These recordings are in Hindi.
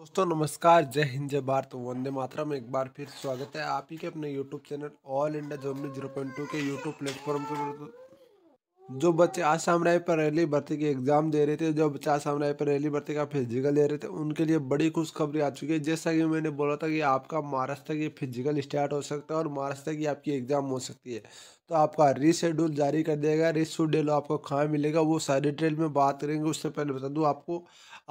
दोस्तों नमस्कार जय हिंद जय भारत वंदे मात्रा में एक बार फिर स्वागत है आप ही के अपने YouTube channel all India Germany zero point two के यूट्यूब प्लेटफॉर्म पर जो बच्चे आसाम पर रैली भर्ती के एग्जाम दे रहे थे जो बच्चे आसाम पर रैली भर्ती का फिजिकल दे रहे थे उनके लिए बड़ी खुशखबरी आ चुकी है जैसा कि मैंने बोला था कि आपका महाराष्ट्र की फिजिकल स्टार्ट हो सकता है और महाराष्ट्र की आपकी एग्जाम हो सकती है तो आपका रीशेड्यूल जारी कर देगा रिशेड्यूल आपको कहाँ मिलेगा वो सारी डिटेल में बात करेंगे उससे पहले बता दूँ आपको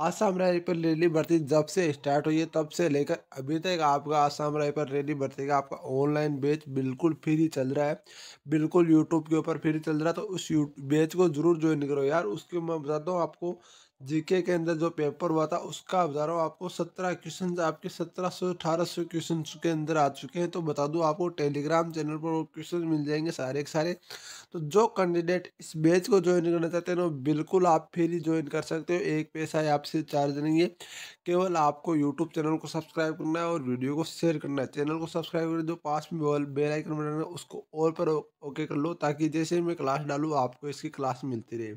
आसाम राइफल रैली भर्ती जब से स्टार्ट हुई है तब से लेकर अभी तक आपका आसाम राइफल रैली भर्ती का आपका ऑनलाइन बेच बिल्कुल फ्री चल रहा है बिल्कुल यूट्यूब के ऊपर फ्री चल रहा है तो उस बेच को जरूर ज्वाइन करो यार उसके मैं बताता हूँ आपको जीके के अंदर जो पेपर हुआ था उसका बता रहा हूँ आपको सत्रह क्वेश्चन आपके सत्रह सौ अठारह सौ क्वेश्चन के अंदर आ चुके हैं तो बता दूँ आपको टेलीग्राम चैनल पर वो क्वेश्चन मिल जाएंगे सारे के सारे तो जो कैंडिडेट इस बैच को ज्वाइन करना चाहते हैं ना तो बिल्कुल आप फ्री ज्वाइन कर सकते हो एक पैसा ही आपसे चार्ज नहीं है केवल आपको यूट्यूब चैनल को सब्सक्राइब करना है और वीडियो को शेयर करना है चैनल को सब्सक्राइब कर जो पास में बेलाइकन बनाना है उसको और पर ओके कर लो ताकि जैसे मैं क्लास डालूँ आपको इसकी क्लास मिलती रहे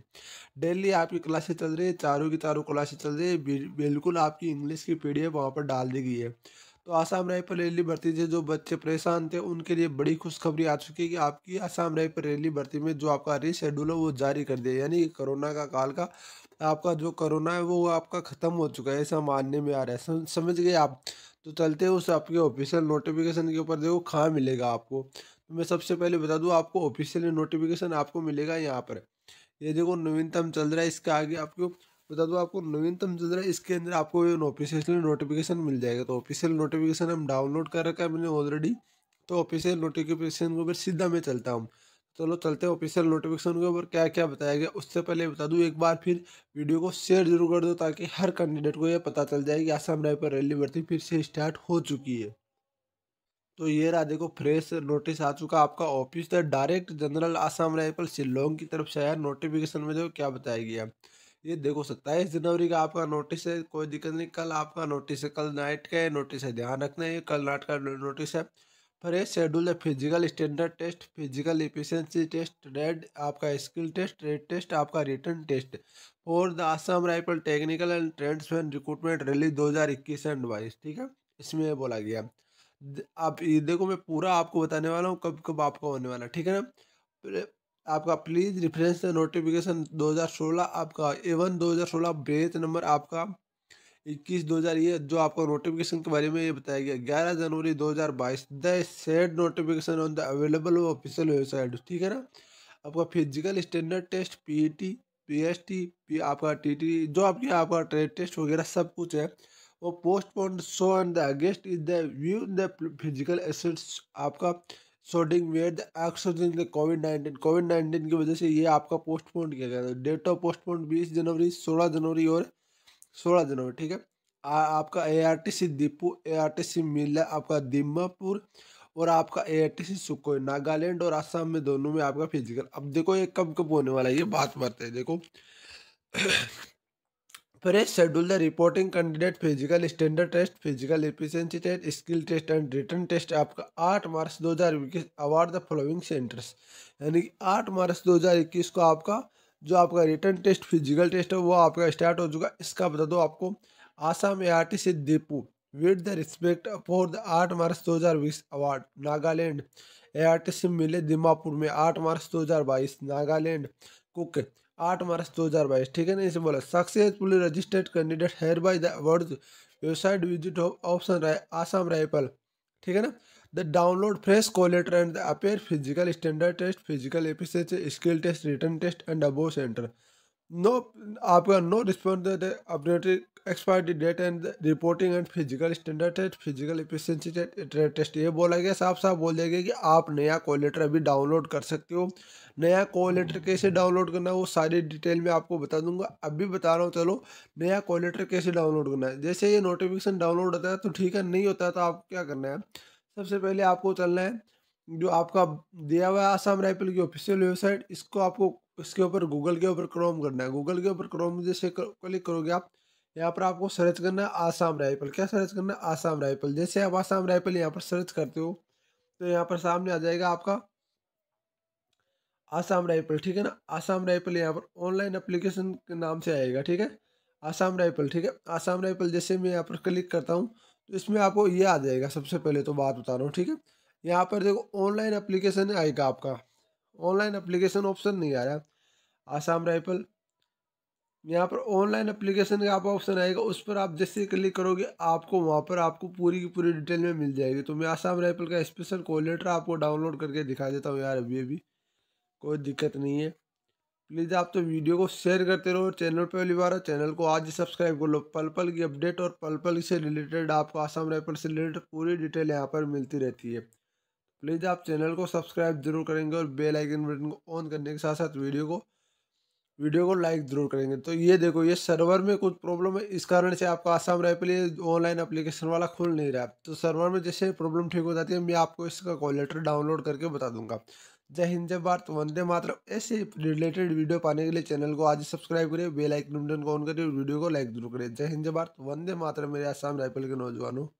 डेली आपकी क्लासेस चल रही है चारों की चारों क्लासेस चल रही है बिल्कुल आपकी इंग्लिश की पी डी वहाँ पर डाल दी गई है तो आसाम राइफल रैली भर्ती से जो बच्चे परेशान थे उनके लिए बड़ी खुशखबरी आ चुकी है कि आपकी आसाम राइफल रैली भर्ती में जो आपका रिशेड्यूल है वो जारी कर दिया यानी कोरोना का काल का आपका जो कोरोना है वो आपका ख़त्म हो चुका है ऐसा मानने में आ रहा है समझ गए आप तो चलते उस आपके ऑफिशियल नोटिफिकेशन के ऊपर देखो कहाँ मिलेगा आपको तो मैं सबसे पहले बता दूँ आपको ऑफिशियल नोटिफिकेशन आपको मिलेगा यहाँ पर ये देखो नवीनतम चल रहा है इसके आगे आपको बता दूँ आपको नवीनतम जरा इसके अंदर आपको ऑफिशियल नोटिफिकेशन मिल जाएगा तो ऑफिशियल नोटिफिकेशन हम डाउनलोड कर रखा है मैंने ऑलरेडी तो ऑफिशियल नोटिफिकेशन के ऊपर सीधा मैं चलता हूँ चलो चलते हैं ऑफिशियल नोटिफिकेशन के ऊपर क्या क्या बताया गया उससे पहले बता दूँ एक बार फिर वीडियो को शेयर जरूर कर दो ताकि हर कैंडिडेट को यह पता चल जाए कि आसाम राइफल रैली भर्ती फिर से स्टार्ट हो चुकी है तो ये रहा देखो फ्रेश नोटिस आ चुका आपका office direct general Assam rifle Shillong की तरफ से आया नोटिफिकेशन में जो क्या बताया गया ये देखो सत्ताईस जनवरी का आपका नोटिस है कोई दिक्कत नहीं कल आपका नोटिस है कल नाइट का नोटिस है ध्यान रखना है कल नाइट का नोटिस है ये शेड्यूल है physical standard test physical efficiency test trade आपका स्किल टेस्ट रेड टेस्ट आपका रिटर्न टेस्ट और the Assam rifle technical and tradesman recruitment rally 2021 and बाईस ठीक है इसमें बोला गया अब ये देखो मैं पूरा आपको बताने वाला हूँ कब कब आपका होने वाला ठीक है ना आपका प्लीज़ रिफ्रेंस नोटिफिकेशन 2016 आपका एवन 2016 बेच नंबर आपका 21 2000 ये जो आपको नोटिफिकेशन के बारे में ये बताया गया ग्यारह जनवरी 2022 the said notification on the available official website ठीक है ना आपका physical standard test P PST P आपका टीटी जो आपके आपका ट्रेड टेस्ट वगैरह सब कुछ है वो postponed so and the against is the view the physical assets आपका sorting where the covid nineteen covid nineteen की वजह से ये आपका पोस्टपोन किया गया था डेट ऑफ पोस्टपोन बीस जनवरी सोलह जनवरी और सोलह जनवरी ठीक है आ, आपका A R T C Diphu A R T C मिला आपका दिमापुर और आपका A R T C Sukhovi Nagaland और आसाम में दोनों में आपका फिजिकल अब देखो ये कब कब होने वाला है ये बात मरते हैं देखो Fresh schedule the reporting candidate physical standard test physical efficiency test skill test and written test आपका 8 March 2021 onward the following centres यानी कि 8 मार्च 2021 को आपका जो आपका रिटर्न टेस्ट फिजिकल टेस्ट है वो आपका स्टार्ट हो चुका इसका बता दो आपको Assam A R T C Diphu with the respect for the आठ मार्च बीस onward Nagaland A R T C मिले दिमापुर में आठ मार्च बाईस नागालैंड कुक आठ मार्च दो हजार बाईस ठीक है ना इसे बोला successfully registered candidate hereby the award website visit option राय आसाम राइफल ठीक है ना the download fresh call letter and the appear physical standard test physical efficiency skill test written test and above centre no आपका no response updated expiry date and reporting and physical standard test physical efficiency test ये बोला गया साफ साफ बोल दिया गया कि आप नया कॉल लेटर अभी डाउनलोड कर सकते हो नया कॉल लेटर कैसे डाउनलोड करना है वो सारी डिटेल में आपको बता दूंगा अभी बता रहा हूँ चलो नया कॉल लेटर कैसे डाउनलोड करना है जैसे ये नोटिफिकेशन डाउनलोड होता है तो ठीक है नहीं होता है तो आप क्या करना है सबसे पहले आपको चलना है जो आपका दिया हुआ है आसाम राइफल की ऑफिशियल वेबसाइट इसको आपको उसके ऊपर गूगल के ऊपर क्रोम करना है गूगल के ऊपर क्रोम जैसे क्लिक करोगे आप यहाँ पर आपको सर्च करना है आसाम राइफल क्या सर्च करना है आसाम राइफल जैसे आप आसाम राइफल यहाँ पर सर्च करते हो तो यहाँ पर सामने आ जाएगा आपका आसाम राइफल ठीक है ना आसाम राइफल यहाँ पर ऑनलाइन अप्लीकेशन के नाम से आएगा ठीक है आसाम राइफल ठीक है आसाम राइफल जैसे मैं यहाँ पर क्लिक करता हूँ तो इसमें आपको ये आ जाएगा सबसे पहले तो बात बता रहा हूँ ठीक है यहाँ पर देखो ऑनलाइन अप्लीकेशन आएगा आपका ऑनलाइन अप्लीकेशन ऑप्शन नहीं आ रहा आसाम राइफल यहाँ पर ऑनलाइन अप्लीकेशन का आप ऑप्शन आएगा उस पर आप जैसे क्लिक करोगे आपको वहाँ पर आपको पूरी की पूरी डिटेल में मिल जाएगी तो मैं आसाम राइफल का स्पेशल कॉल लेटर आपको डाउनलोड करके दिखा देता हूँ यार अभी अभी कोई दिक्कत नहीं है प्लीज़ आप तो वीडियो को शेयर करते रहो चैनल पर पहली बार चैनल को आज ही सब्सक्राइब कर लो पल पल की अपडेट और पल पल से रिलेटेड आपको आसाम राइफल से रिलेटेड पूरी डिटेल यहाँ पर मिलती रहती है प्लीज़ आप चैनल को सब्सक्राइब जरूर करेंगे और बेल आइकन बटन को ऑन करने के साथ साथ वीडियो को वीडियो को लाइक ज़रूर करेंगे तो ये देखो ये सर्वर में कुछ प्रॉब्लम है इस कारण से आपका आसाम राइफल ये ऑनलाइन एप्लीकेशन वाला खुल नहीं रहा है तो सर्वर में जैसे प्रॉब्लम ठीक हो जाती है मैं आपको इसका कॉल लेटर डाउनलोड करके बता दूंगा जय हिंद जय भारत वंदे मातरम ऐसे रिलेटेड वीडियो पाने के लिए चैनल को आज सब्सक्राइब करें बेलाइक बटन को ऑन करें वीडियो को लाइक जरूर करें जय हिंद जय भारत वंदे मातर मेरे आसाम राइफल के नौजवानों